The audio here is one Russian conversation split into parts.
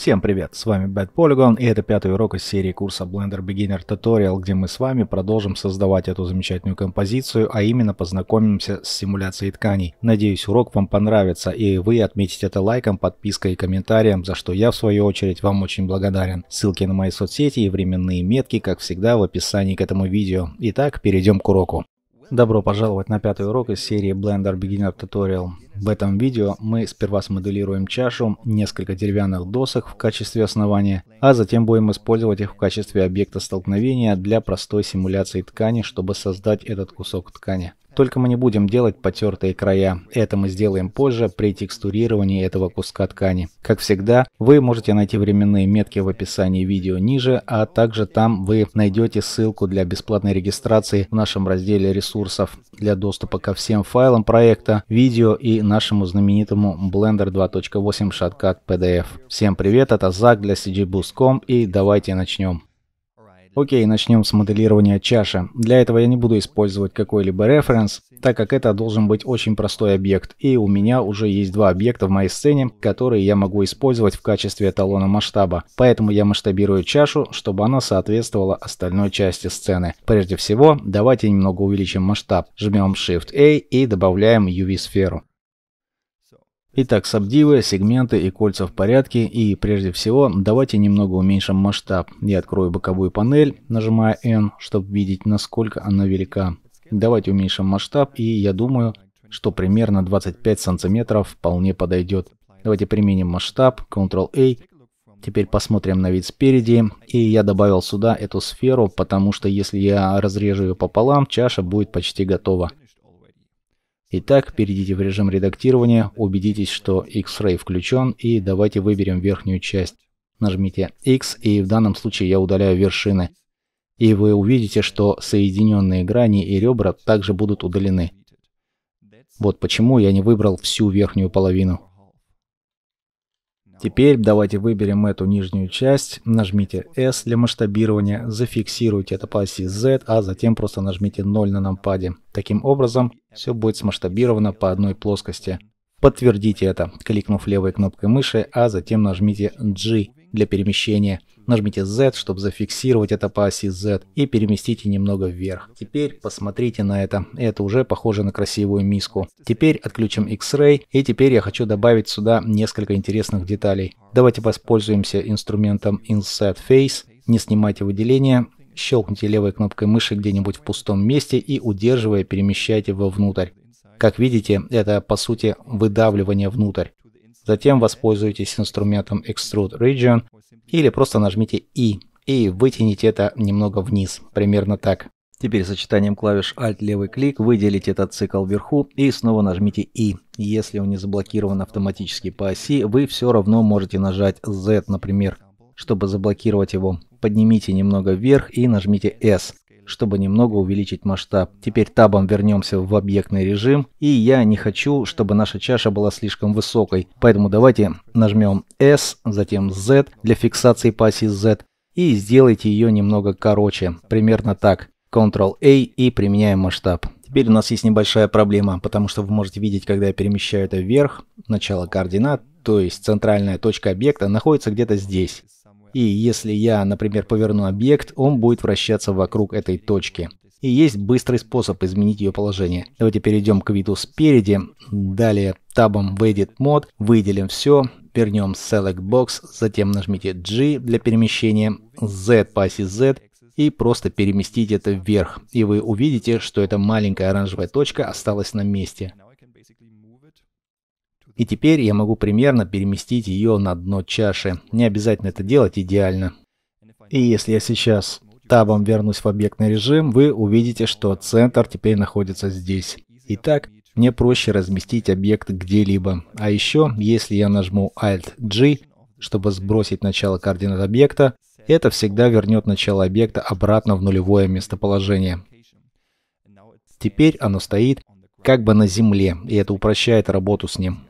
Всем привет, с вами Bad Polygon и это пятый урок из серии курса Blender Beginner Tutorial, где мы с вами продолжим создавать эту замечательную композицию, а именно познакомимся с симуляцией тканей. Надеюсь урок вам понравится и вы отметите это лайком, подпиской и комментарием, за что я в свою очередь вам очень благодарен. Ссылки на мои соцсети и временные метки, как всегда, в описании к этому видео. Итак, перейдем к уроку. Добро пожаловать на пятый урок из серии Blender Beginner Tutorial. В этом видео мы сперва смоделируем чашу, несколько деревянных досок в качестве основания, а затем будем использовать их в качестве объекта столкновения для простой симуляции ткани, чтобы создать этот кусок ткани. Только мы не будем делать потертые края. Это мы сделаем позже при текстурировании этого куска ткани. Как всегда, вы можете найти временные метки в описании видео ниже, а также там вы найдете ссылку для бесплатной регистрации в нашем разделе ресурсов для доступа ко всем файлам проекта, видео и нашему знаменитому Blender 2.8 Shotcut PDF. Всем привет, это Зак для CGBoost.com и давайте начнем. Окей, начнем с моделирования чаши. Для этого я не буду использовать какой-либо референс, так как это должен быть очень простой объект, и у меня уже есть два объекта в моей сцене, которые я могу использовать в качестве эталона масштаба, поэтому я масштабирую чашу, чтобы она соответствовала остальной части сцены. Прежде всего, давайте немного увеличим масштаб, жмем Shift-A и добавляем UV-сферу. Итак, сабдивы, сегменты и кольца в порядке. И прежде всего, давайте немного уменьшим масштаб. Я открою боковую панель, нажимая N, чтобы видеть, насколько она велика. Давайте уменьшим масштаб, и я думаю, что примерно 25 сантиметров вполне подойдет. Давайте применим масштаб, Ctrl-A. Теперь посмотрим на вид спереди. И я добавил сюда эту сферу, потому что если я разрежу ее пополам, чаша будет почти готова. Итак, перейдите в режим редактирования, убедитесь, что X-Ray включен и давайте выберем верхнюю часть. Нажмите X и в данном случае я удаляю вершины. И вы увидите, что соединенные грани и ребра также будут удалены. Вот почему я не выбрал всю верхнюю половину. Теперь давайте выберем эту нижнюю часть, нажмите S для масштабирования, зафиксируйте это по оси Z, а затем просто нажмите 0 на нампаде. Таким образом, все будет смасштабировано по одной плоскости. Подтвердите это, кликнув левой кнопкой мыши, а затем нажмите G для перемещения. Нажмите Z, чтобы зафиксировать это по оси Z и переместите немного вверх. Теперь посмотрите на это. Это уже похоже на красивую миску. Теперь отключим X-Ray и теперь я хочу добавить сюда несколько интересных деталей. Давайте воспользуемся инструментом Inset Face. Не снимайте выделение. щелкните левой кнопкой мыши где-нибудь в пустом месте и удерживая перемещайте вовнутрь. Как видите, это по сути выдавливание внутрь. Затем воспользуйтесь инструментом Extrude Region или просто нажмите I и вытяните это немного вниз, примерно так. Теперь сочетанием клавиш Alt левый клик выделите этот цикл вверху и снова нажмите I. Если он не заблокирован автоматически по оси, вы все равно можете нажать Z, например, чтобы заблокировать его. Поднимите немного вверх и нажмите S чтобы немного увеличить масштаб. Теперь табом вернемся в объектный режим, и я не хочу, чтобы наша чаша была слишком высокой, поэтому давайте нажмем S, затем Z для фиксации по оси Z, и сделайте ее немного короче, примерно так. Ctrl-A и применяем масштаб. Теперь у нас есть небольшая проблема, потому что вы можете видеть, когда я перемещаю это вверх, начало координат, то есть центральная точка объекта находится где-то здесь. И если я, например, поверну объект, он будет вращаться вокруг этой точки. И есть быстрый способ изменить ее положение. Давайте перейдем к виду спереди. Далее табом в Edit Mode, выделим все, вернем Select Box, затем нажмите G для перемещения, Z по оси Z и просто переместите это вверх. И вы увидите, что эта маленькая оранжевая точка осталась на месте. И теперь я могу примерно переместить ее на дно чаши. Не обязательно это делать идеально. И если я сейчас табом вернусь в объектный режим, вы увидите, что центр теперь находится здесь. Итак, мне проще разместить объект где-либо. А еще, если я нажму Alt-G, чтобы сбросить начало координат объекта, это всегда вернет начало объекта обратно в нулевое местоположение. Теперь оно стоит как бы на земле, и это упрощает работу с ним.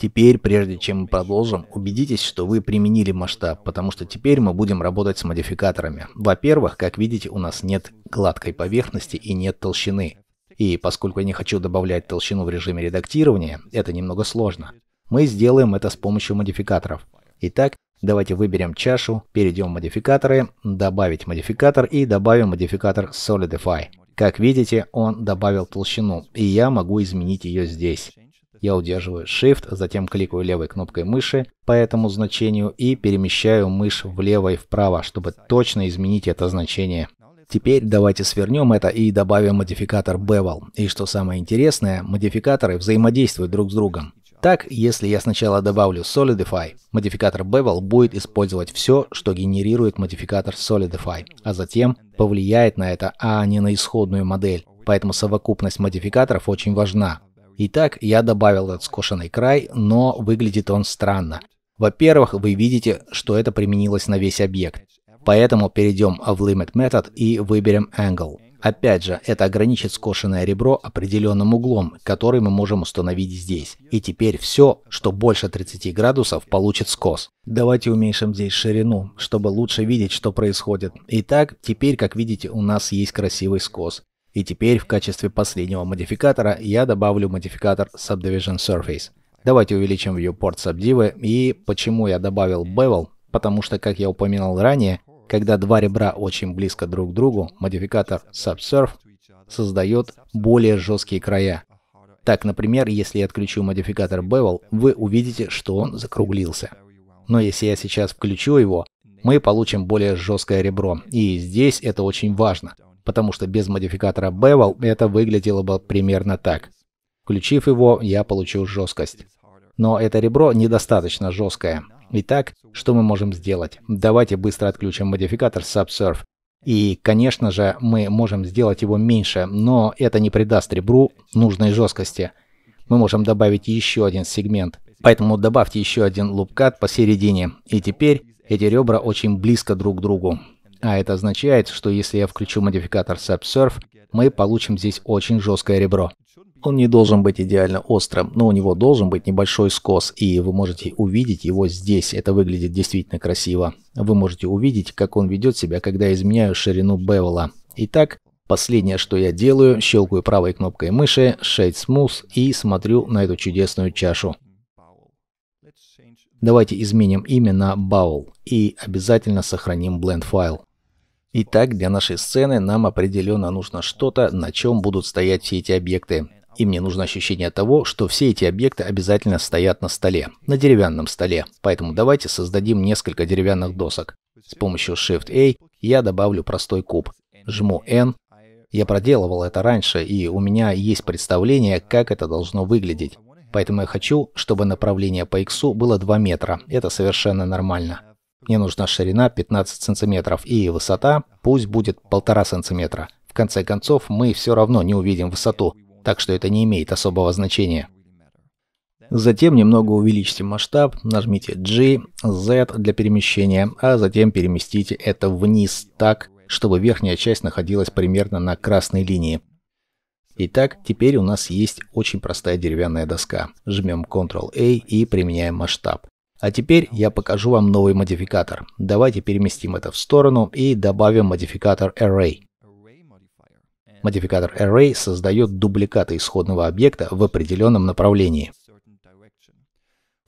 Теперь, прежде чем мы продолжим, убедитесь, что вы применили масштаб, потому что теперь мы будем работать с модификаторами. Во-первых, как видите, у нас нет гладкой поверхности и нет толщины. И поскольку я не хочу добавлять толщину в режиме редактирования, это немного сложно. Мы сделаем это с помощью модификаторов. Итак, давайте выберем чашу, перейдем в модификаторы, добавить модификатор и добавим модификатор Solidify. Как видите, он добавил толщину, и я могу изменить ее здесь. Я удерживаю Shift, затем кликаю левой кнопкой мыши по этому значению и перемещаю мышь влево и вправо, чтобы точно изменить это значение. Теперь давайте свернем это и добавим модификатор Bevel. И что самое интересное, модификаторы взаимодействуют друг с другом. Так, если я сначала добавлю Solidify, модификатор Bevel будет использовать все, что генерирует модификатор Solidify, а затем повлияет на это, а не на исходную модель. Поэтому совокупность модификаторов очень важна. Итак, я добавил этот скошенный край, но выглядит он странно. Во-первых, вы видите, что это применилось на весь объект. Поэтому перейдем в Limit Method и выберем Angle. Опять же, это ограничит скошенное ребро определенным углом, который мы можем установить здесь. И теперь все, что больше 30 градусов, получит скос. Давайте уменьшим здесь ширину, чтобы лучше видеть, что происходит. Итак, теперь, как видите, у нас есть красивый скос. И теперь в качестве последнего модификатора я добавлю модификатор Subdivision Surface. Давайте увеличим viewport субдивы. И почему я добавил bevel? Потому что, как я упоминал ранее, когда два ребра очень близко друг к другу, модификатор subsurf создает более жесткие края. Так, например, если я отключу модификатор bevel, вы увидите, что он закруглился. Но если я сейчас включу его, мы получим более жесткое ребро. И здесь это очень важно, потому что без модификатора Bevel это выглядело бы примерно так. Включив его, я получил жесткость. Но это ребро недостаточно жесткое. Итак, что мы можем сделать? Давайте быстро отключим модификатор Subsurf. И, конечно же, мы можем сделать его меньше, но это не придаст ребру нужной жесткости. Мы можем добавить еще один сегмент. Поэтому добавьте еще один лупкат посередине. И теперь эти ребра очень близко друг к другу. А это означает, что если я включу модификатор SubSurf, мы получим здесь очень жесткое ребро. Он не должен быть идеально острым, но у него должен быть небольшой скос, и вы можете увидеть его здесь. Это выглядит действительно красиво. Вы можете увидеть, как он ведет себя, когда я изменяю ширину бевела. Итак, последнее, что я делаю, щелкаю правой кнопкой мыши, Shade Smooth и смотрю на эту чудесную чашу. Давайте изменим имя на Bowl и обязательно сохраним blend файл. Итак, для нашей сцены нам определенно нужно что-то, на чем будут стоять все эти объекты. И мне нужно ощущение того, что все эти объекты обязательно стоят на столе, на деревянном столе. Поэтому давайте создадим несколько деревянных досок. С помощью Shift-A я добавлю простой куб. Жму N. Я проделывал это раньше, и у меня есть представление, как это должно выглядеть. Поэтому я хочу, чтобы направление по X было 2 метра. Это совершенно нормально. Мне нужна ширина 15 сантиметров и высота пусть будет 1,5 сантиметра. В конце концов, мы все равно не увидим высоту, так что это не имеет особого значения. Затем немного увеличьте масштаб, нажмите G, Z для перемещения, а затем переместите это вниз так, чтобы верхняя часть находилась примерно на красной линии. Итак, теперь у нас есть очень простая деревянная доска. Жмем Ctrl-A и применяем масштаб. А теперь я покажу вам новый модификатор. Давайте переместим это в сторону и добавим модификатор Array. Модификатор Array создает дубликаты исходного объекта в определенном направлении.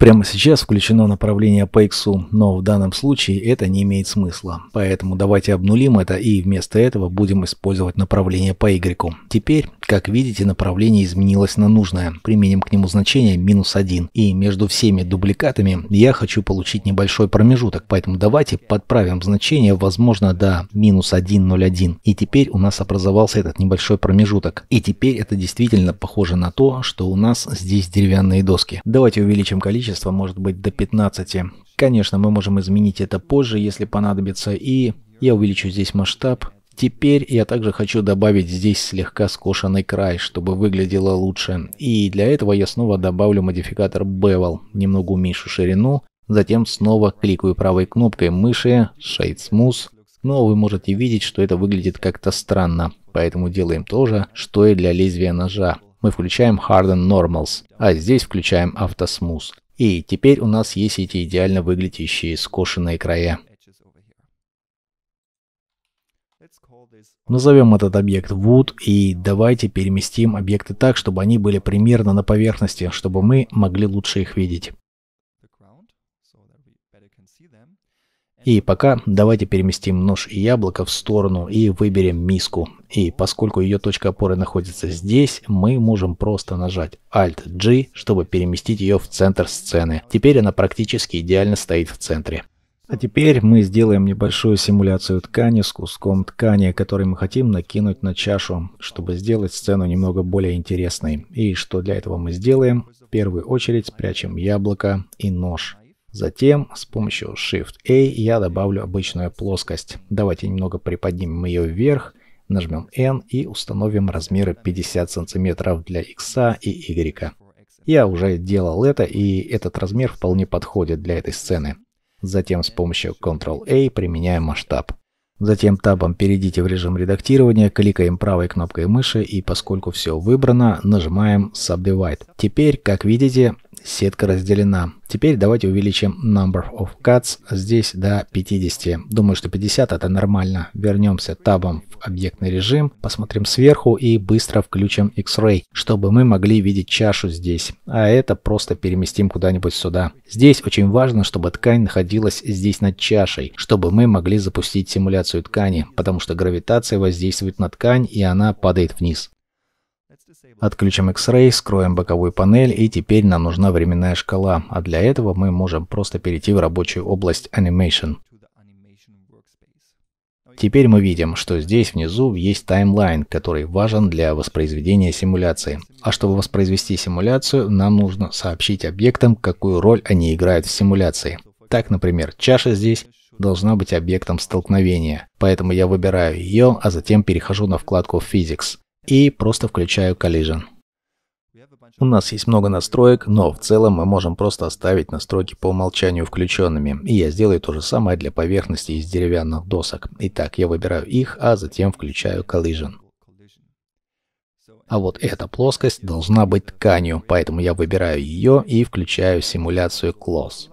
Прямо сейчас включено направление по X, но в данном случае это не имеет смысла. Поэтому давайте обнулим это и вместо этого будем использовать направление по Y. Теперь, как видите, направление изменилось на нужное. Применим к нему значение минус 1. И между всеми дубликатами я хочу получить небольшой промежуток. Поэтому давайте подправим значение, возможно, до минус 1,01. И теперь у нас образовался этот небольшой промежуток. И теперь это действительно похоже на то, что у нас здесь деревянные доски. Давайте увеличим количество количество может быть до 15. Конечно, мы можем изменить это позже, если понадобится, и я увеличу здесь масштаб. Теперь я также хочу добавить здесь слегка скошенный край, чтобы выглядело лучше. И для этого я снова добавлю модификатор Bevel, немного уменьшу ширину, затем снова кликаю правой кнопкой мыши Shade Smooth, но ну, а вы можете видеть, что это выглядит как-то странно, поэтому делаем то же, что и для лезвия ножа. Мы включаем Harden Normals, а здесь включаем Auto Smooth. И теперь у нас есть эти идеально выглядящие скошенные края. Назовем этот объект Wood и давайте переместим объекты так, чтобы они были примерно на поверхности, чтобы мы могли лучше их видеть. И пока давайте переместим нож и яблоко в сторону и выберем миску. И поскольку ее точка опоры находится здесь, мы можем просто нажать Alt-G, чтобы переместить ее в центр сцены. Теперь она практически идеально стоит в центре. А теперь мы сделаем небольшую симуляцию ткани с куском ткани, который мы хотим накинуть на чашу, чтобы сделать сцену немного более интересной. И что для этого мы сделаем? В первую очередь спрячем яблоко и нож. Затем с помощью Shift-A я добавлю обычную плоскость. Давайте немного приподнимем ее вверх, нажмем N и установим размеры 50 см для X и Y. Я уже делал это, и этот размер вполне подходит для этой сцены. Затем с помощью Ctrl-A применяем масштаб. Затем табом перейдите в режим редактирования, кликаем правой кнопкой мыши и поскольку все выбрано, нажимаем Subdivide. Теперь, как видите, сетка разделена. Теперь давайте увеличим number of cuts здесь до 50. Думаю, что 50 это нормально. Вернемся табом в объектный режим, посмотрим сверху и быстро включим X-Ray, чтобы мы могли видеть чашу здесь. А это просто переместим куда-нибудь сюда. Здесь очень важно, чтобы ткань находилась здесь над чашей, чтобы мы могли запустить симуляцию ткани, потому что гравитация воздействует на ткань и она падает вниз. Отключим X-Ray, скроем боковую панель, и теперь нам нужна временная шкала, а для этого мы можем просто перейти в рабочую область Animation. Теперь мы видим, что здесь внизу есть таймлайн, который важен для воспроизведения симуляции. А чтобы воспроизвести симуляцию, нам нужно сообщить объектам, какую роль они играют в симуляции. Так, например, чаша здесь должна быть объектом столкновения, поэтому я выбираю ее, а затем перехожу на вкладку Physics и просто включаю Collision. У нас есть много настроек, но в целом мы можем просто оставить настройки по умолчанию включенными. И я сделаю то же самое для поверхности из деревянных досок. Итак, я выбираю их, а затем включаю Collision. А вот эта плоскость должна быть тканью, поэтому я выбираю ее и включаю симуляцию Close.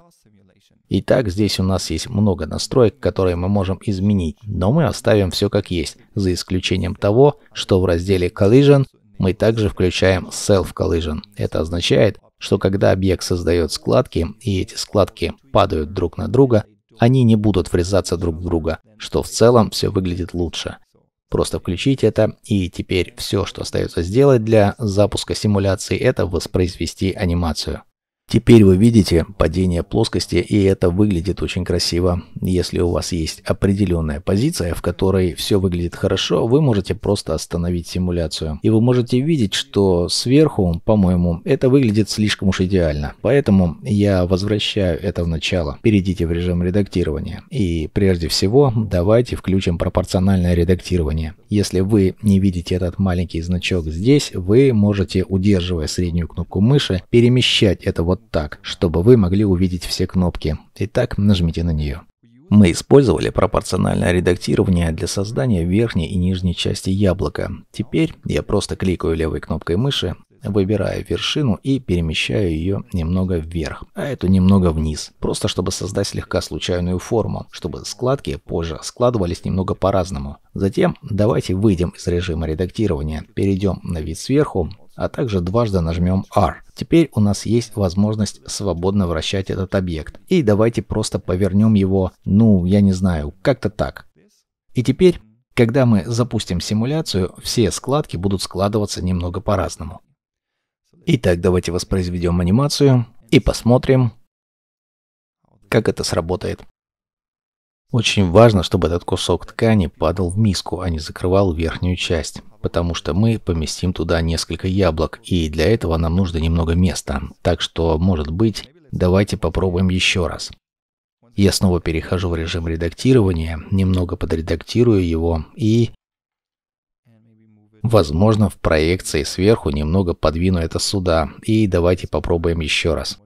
Итак, здесь у нас есть много настроек, которые мы можем изменить, но мы оставим все как есть, за исключением того, что в разделе Collision мы также включаем Self Collision. Это означает, что когда объект создает складки, и эти складки падают друг на друга, они не будут врезаться друг в друга, что в целом все выглядит лучше. Просто включить это, и теперь все, что остается сделать для запуска симуляции, это воспроизвести анимацию. Теперь вы видите падение плоскости, и это выглядит очень красиво. Если у вас есть определенная позиция, в которой все выглядит хорошо, вы можете просто остановить симуляцию. И вы можете видеть, что сверху, по-моему, это выглядит слишком уж идеально. Поэтому я возвращаю это в начало. Перейдите в режим редактирования. И прежде всего, давайте включим пропорциональное редактирование. Если вы не видите этот маленький значок здесь, вы можете, удерживая среднюю кнопку мыши, перемещать это вот вот так, чтобы вы могли увидеть все кнопки. Итак, нажмите на нее. Мы использовали пропорциональное редактирование для создания верхней и нижней части яблока. Теперь я просто кликаю левой кнопкой мыши выбираю вершину и перемещаю ее немного вверх, а эту немного вниз, просто чтобы создать слегка случайную форму, чтобы складки позже складывались немного по-разному. Затем давайте выйдем из режима редактирования, перейдем на вид сверху, а также дважды нажмем R. Теперь у нас есть возможность свободно вращать этот объект. И давайте просто повернем его, ну, я не знаю, как-то так. И теперь, когда мы запустим симуляцию, все складки будут складываться немного по-разному. Итак, давайте воспроизведем анимацию и посмотрим, как это сработает. Очень важно, чтобы этот кусок ткани падал в миску, а не закрывал верхнюю часть, потому что мы поместим туда несколько яблок, и для этого нам нужно немного места. Так что, может быть, давайте попробуем еще раз. Я снова перехожу в режим редактирования, немного подредактирую его и Возможно, в проекции сверху немного подвину это сюда. И давайте попробуем еще раз.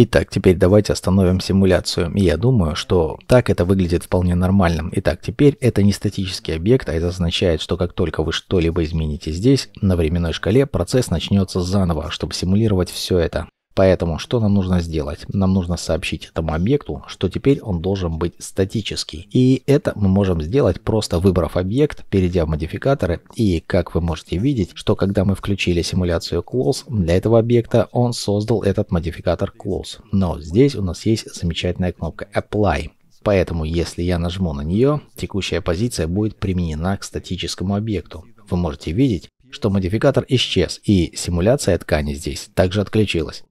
Итак, теперь давайте остановим симуляцию. Я думаю, что так это выглядит вполне нормальным. Итак, теперь это не статический объект, а это означает, что как только вы что-либо измените здесь, на временной шкале процесс начнется заново, чтобы симулировать все это. Поэтому что нам нужно сделать? Нам нужно сообщить этому объекту, что теперь он должен быть статический. И это мы можем сделать просто выбрав объект, перейдя в модификаторы. И как вы можете видеть, что когда мы включили симуляцию close, для этого объекта он создал этот модификатор close. Но здесь у нас есть замечательная кнопка apply. Поэтому если я нажму на нее, текущая позиция будет применена к статическому объекту. Вы можете видеть, что модификатор исчез и симуляция ткани здесь также отключилась.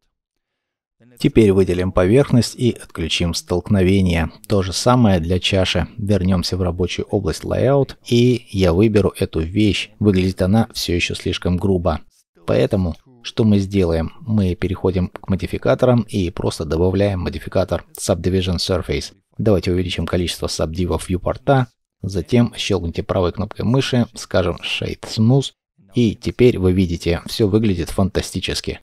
Теперь выделим поверхность и отключим столкновение. То же самое для чаши. Вернемся в рабочую область Layout и я выберу эту вещь. Выглядит она все еще слишком грубо. Поэтому что мы сделаем? Мы переходим к модификаторам и просто добавляем модификатор Subdivision Surface. Давайте увеличим количество сабдивов viewport. Затем щелкните правой кнопкой мыши, скажем Shade Smooth. И теперь вы видите, все выглядит фантастически.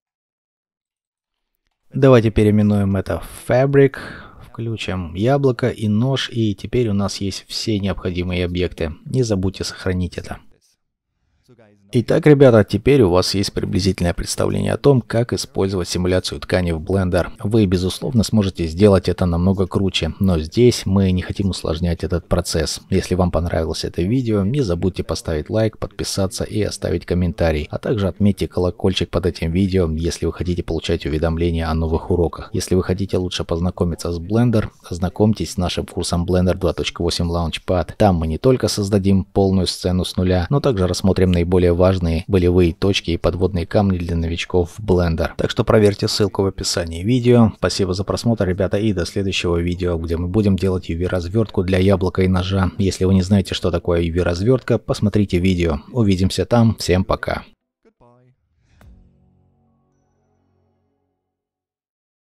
Давайте переименуем это в Fabric, включим яблоко и нож, и теперь у нас есть все необходимые объекты. Не забудьте сохранить это. Итак, ребята, теперь у вас есть приблизительное представление о том, как использовать симуляцию ткани в Blender. Вы, безусловно, сможете сделать это намного круче, но здесь мы не хотим усложнять этот процесс. Если вам понравилось это видео, не забудьте поставить лайк, подписаться и оставить комментарий, а также отметьте колокольчик под этим видео, если вы хотите получать уведомления о новых уроках. Если вы хотите лучше познакомиться с Blender, ознакомьтесь с нашим курсом Blender 2.8 Launchpad. Там мы не только создадим полную сцену с нуля, но также рассмотрим наиболее важные важные болевые точки и подводные камни для новичков в Blender. Так что проверьте ссылку в описании видео. Спасибо за просмотр, ребята, и до следующего видео, где мы будем делать UV-развертку для яблока и ножа. Если вы не знаете, что такое UV-развертка, посмотрите видео. Увидимся там. Всем пока.